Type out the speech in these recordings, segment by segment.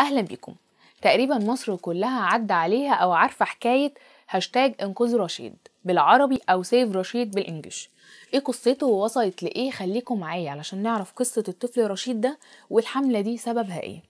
أهلا بيكم تقريبا مصر كلها عدى عليها أو عارفة حكاية هاشتاج انقذ رشيد بالعربي أو سيف رشيد بالإنجلش إيه قصته ووصلت لإيه خليكم معايا علشان نعرف قصة الطفل رشيد ده والحملة دي سببها إيه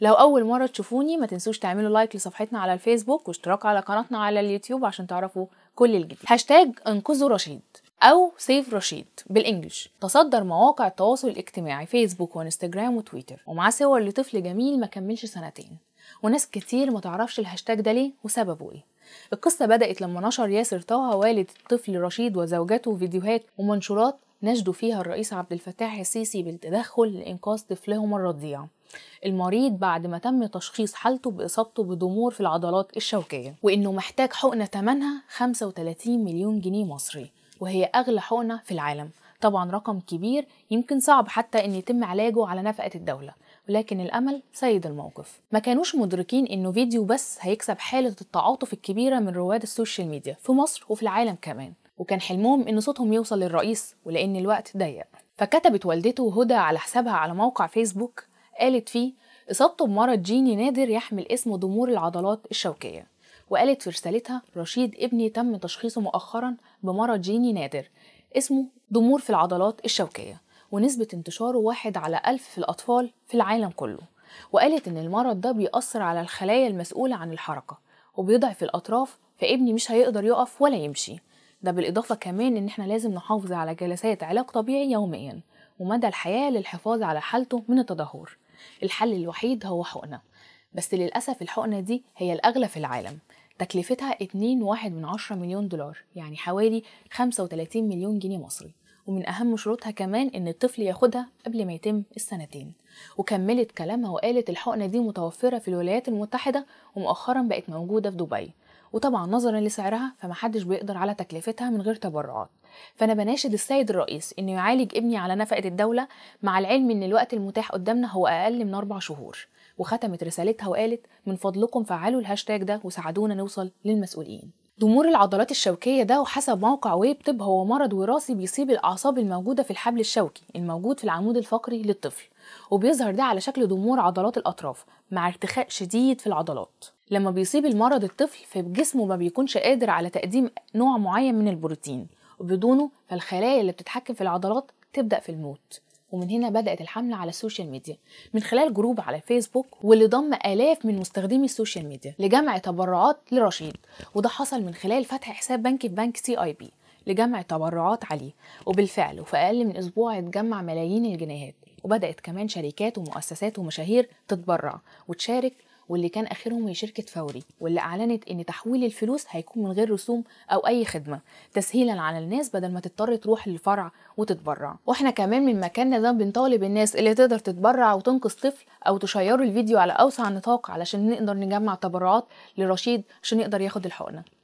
لو اول مره تشوفوني ما تنسوش تعملوا لايك لصفحتنا على الفيسبوك واشتراك على قناتنا على اليوتيوب عشان تعرفوا كل الجديد هاشتاج انقذوا رشيد او سيف رشيد بالانجلش تصدر مواقع التواصل الاجتماعي فيسبوك وانستجرام وتويتر ومعاه صور لطفل جميل ما كملش سنتين وناس كتير ما تعرفش الهاشتاج ده ليه وسببه ايه القصه بدات لما نشر ياسر طه والد الطفل رشيد وزوجته فيديوهات ومنشورات نجد فيها الرئيس عبد الفتاح السيسي بالتدخل لإنقاذ طفلهما الرضيع المريض بعد ما تم تشخيص حالته بإصابته بضمور في العضلات الشوكية وإنه محتاج حقنة ثمنها 35 مليون جنيه مصري وهي أغلى حقنة في العالم طبعا رقم كبير يمكن صعب حتى ان يتم علاجه على نفقه الدوله ولكن الامل سيد الموقف ما كانوش مدركين انه فيديو بس هيكسب حاله التعاطف الكبيره من رواد السوشيال ميديا في مصر وفي العالم كمان وكان حلمهم إن صوتهم يوصل للرئيس ولأن الوقت ضيق فكتبت والدته هدى على حسابها على موقع فيسبوك قالت فيه إصابته بمرض جيني نادر يحمل اسمه ضمور العضلات الشوكية وقالت في رسالتها رشيد ابني تم تشخيصه مؤخرا بمرض جيني نادر اسمه ضمور في العضلات الشوكية ونسبة انتشاره واحد على ألف في الأطفال في العالم كله وقالت إن المرض ده بيأثر على الخلايا المسؤولة عن الحركة وبيضعف الأطراف فابني مش هيقدر يقف ولا يمشي ده بالاضافه كمان ان احنا لازم نحافظ على جلسات علاج طبيعي يوميا ومدى الحياه للحفاظ على حالته من التدهور الحل الوحيد هو حقنه بس للاسف الحقنه دي هي الاغلى في العالم تكلفتها 2.1 من عشرة مليون دولار يعني حوالي 35 مليون جنيه مصري ومن أهم شروطها كمان إن الطفل ياخدها قبل ما يتم السنتين وكملت كلامها وقالت الحقنة دي متوفرة في الولايات المتحدة ومؤخرا بقت موجودة في دبي وطبعا نظرا لسعرها فمحدش بيقدر على تكلفتها من غير تبرعات فانا بناشد السيد الرئيس انه يعالج ابني على نفقه الدوله مع العلم ان الوقت المتاح قدامنا هو اقل من اربع شهور وختمت رسالتها وقالت من فضلكم فعلوا الهاشتاج ده وساعدونا نوصل للمسؤولين ضمور العضلات الشوكيه ده وحسب موقع ويب طب هو مرض وراثي بيصيب الاعصاب الموجوده في الحبل الشوكي الموجود في العمود الفقري للطفل وبيظهر ده على شكل ضمور عضلات الاطراف مع ارتخاء شديد في العضلات لما بيصيب المرض الطفل فجسمه ما بيكونش قادر على تقديم نوع معين من البروتين وبدونه فالخلايا اللي بتتحكم في العضلات تبدا في الموت ومن هنا بدات الحمله على السوشيال ميديا من خلال جروب على الفيسبوك واللي ضم الاف من مستخدمي السوشيال ميديا لجمع تبرعات لرشيد وده حصل من خلال فتح حساب بنكي في بنك سي اي بي لجمع تبرعات عليه وبالفعل وفي اقل من اسبوع اتجمع ملايين الجنيهات وبدات كمان شركات ومؤسسات ومشاهير تتبرع وتشارك واللي كان اخرهم هي شركه فوري واللي اعلنت ان تحويل الفلوس هيكون من غير رسوم او اي خدمه تسهيلا على الناس بدل ما تضطر تروح للفرع وتتبرع واحنا كمان من مكاننا ده بنطالب الناس اللي تقدر تتبرع وتنقذ طفل او تشيروا الفيديو على اوسع نطاق علشان نقدر نجمع تبرعات لرشيد عشان يقدر ياخد الحقنه